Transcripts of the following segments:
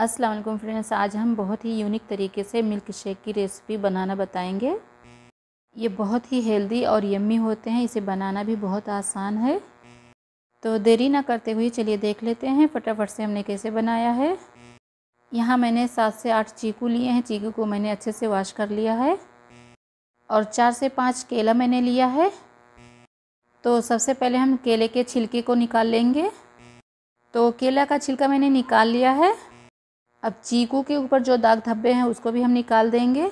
अस्सलाम वालेकुम फ्रेंड्स आज हम बहुत ही यूनिक तरीके से मिल्क शेक की रेसिपी बनाना बताएंगे ये बहुत ही हेल्दी और यम्मी होते हैं इसे बनाना भी बहुत आसान है तो देरी ना करते हुए चलिए देख लेते हैं फटाफट से हमने कैसे बनाया है यहाँ मैंने सात से आठ चीकू लिए हैं चीकू को मैंने अच्छे से वॉश कर लिया है और चार से पाँच केला मैंने लिया है तो सबसे पहले हम केले के छिलके को निकाल लेंगे तो केला का छिलका मैंने निकाल लिया है अब चीकू के ऊपर जो दाग धब्बे हैं उसको भी हम निकाल देंगे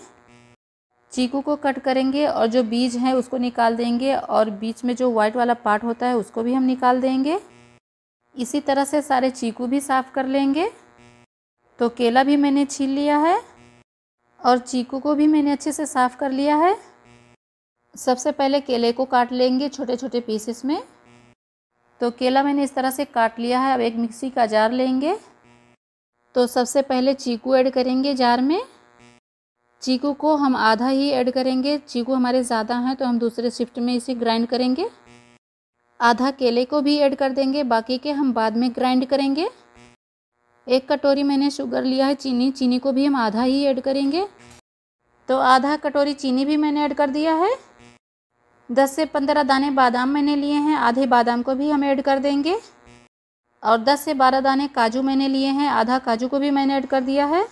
चीकू को कट करेंगे और जो बीज है उसको निकाल देंगे और बीच में जो व्हाइट वाला पार्ट होता है उसको भी हम निकाल देंगे इसी तरह से सारे चीकू भी साफ़ कर लेंगे तो केला भी मैंने छील लिया है और चीकू को भी मैंने अच्छे से साफ़ कर लिया है सबसे पहले केले को काट लेंगे छोटे छोटे पीसेस में तो केला मैंने इस तरह से काट लिया है अब एक मिक्सी का जार लेंगे तो सबसे पहले चीकू ऐड करेंगे जार में चीकू को हम आधा ही ऐड करेंगे चीकू हमारे ज़्यादा हैं तो हम दूसरे शिफ्ट में इसे ग्राइंड करेंगे आधा केले को भी ऐड कर देंगे बाकी के हम बाद में ग्राइंड करेंगे एक कटोरी मैंने शुगर लिया है चीनी चीनी को भी हम आधा ही ऐड करेंगे तो आधा कटोरी चीनी भी मैंने ऐड कर दिया है दस से पंद्रह दाने बादाम मैंने लिए हैं आधे बादाम को भी हम ऐड कर देंगे और 10 से 12 दाने काजू मैंने लिए हैं आधा काजू को भी मैंने ऐड कर दिया है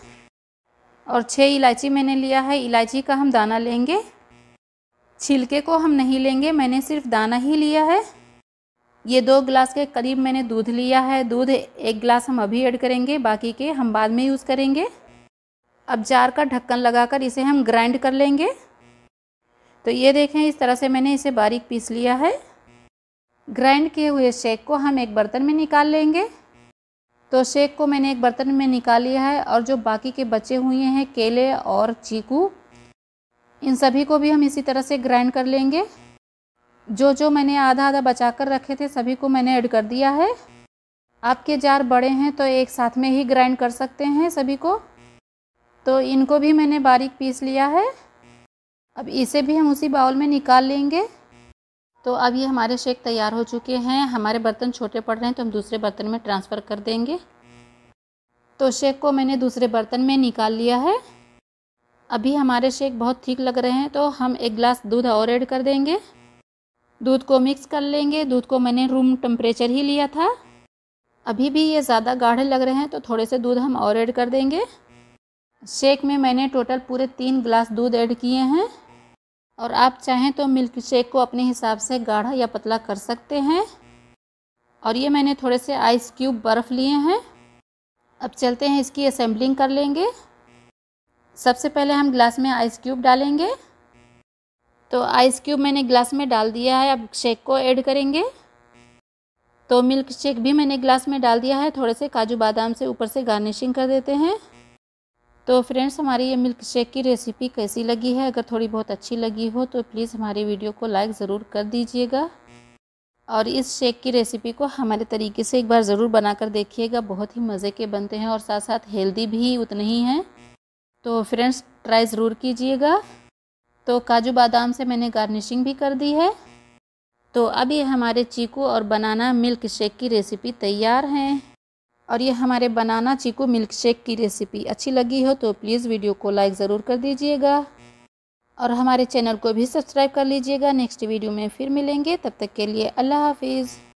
और छः इलायची मैंने लिया है इलायची का हम दाना लेंगे छिलके को हम नहीं लेंगे मैंने सिर्फ दाना ही लिया है ये दो गिलास के करीब मैंने दूध लिया है दूध एक गिलास हम अभी ऐड करेंगे बाकी के हम बाद में यूज़ करेंगे अब जार का ढक्कन लगाकर इसे हम ग्राइंड कर लेंगे तो ये देखें इस तरह से मैंने इसे बारीक पीस लिया है ग्राइंड किए हुए शेक को हम एक बर्तन में निकाल लेंगे तो शेक को मैंने एक बर्तन में निकाल लिया है और जो बाकी के बचे हुए हैं केले और चीकू इन सभी को भी हम इसी तरह से ग्राइंड कर लेंगे जो जो मैंने आधा आधा बचा कर रखे थे सभी को मैंने ऐड कर दिया है आपके जार बड़े हैं तो एक साथ में ही ग्राइंड कर सकते हैं सभी को तो इनको भी मैंने बारीक पीस लिया है अब इसे भी हम उसी बाउल में निकाल लेंगे तो अब ये हमारे शेक तैयार हो चुके हैं हमारे बर्तन छोटे पड़ रहे हैं तो हम दूसरे बर्तन में ट्रांसफ़र कर देंगे तो शेक को मैंने दूसरे बर्तन में निकाल लिया है अभी हमारे शेक बहुत ठीक लग रहे हैं तो हम एक गिलास दूध और ऐड कर देंगे दूध को मिक्स कर लेंगे दूध को मैंने रूम टेम्परेचर ही लिया था अभी भी ये ज़्यादा गाढ़े लग रहे हैं तो थोड़े से दूध हम और ऐड कर देंगे शेक में मैंने टोटल पूरे तीन गिलास दूध ऐड किए हैं और आप चाहें तो मिल्क शेक को अपने हिसाब से गाढ़ा या पतला कर सकते हैं और ये मैंने थोड़े से आइस क्यूब बर्फ़ लिए हैं अब चलते हैं इसकी असेंबलिंग कर लेंगे सबसे पहले हम ग्लास में आइस क्यूब डालेंगे तो आइस क्यूब मैंने ग्लास में डाल दिया है अब शेक को ऐड करेंगे तो मिल्क शेक भी मैंने ग्लास में डाल दिया है थोड़े से काजू बादाम से ऊपर से गार्निशिंग कर देते हैं तो फ्रेंड्स हमारी ये मिल्क शेक की रेसिपी कैसी लगी है अगर थोड़ी बहुत अच्छी लगी हो तो प्लीज़ हमारी वीडियो को लाइक ज़रूर कर दीजिएगा और इस शेक की रेसिपी को हमारे तरीके से एक बार ज़रूर बना कर देखिएगा बहुत ही मज़े के बनते हैं और साथ साथ हेल्दी भी उतने ही हैं तो फ्रेंड्स ट्राई ज़रूर कीजिएगा तो काजू बादाम से मैंने गार्निशिंग भी कर दी है तो अभी हमारे चीकू और बनाना मिल्क शेक की रेसिपी तैयार हैं और ये हमारे बनाना चीकू मिल्क शेक की रेसिपी अच्छी लगी हो तो प्लीज़ वीडियो को लाइक ज़रूर कर दीजिएगा और हमारे चैनल को भी सब्सक्राइब कर लीजिएगा नेक्स्ट वीडियो में फिर मिलेंगे तब तक के लिए अल्लाह हाफिज़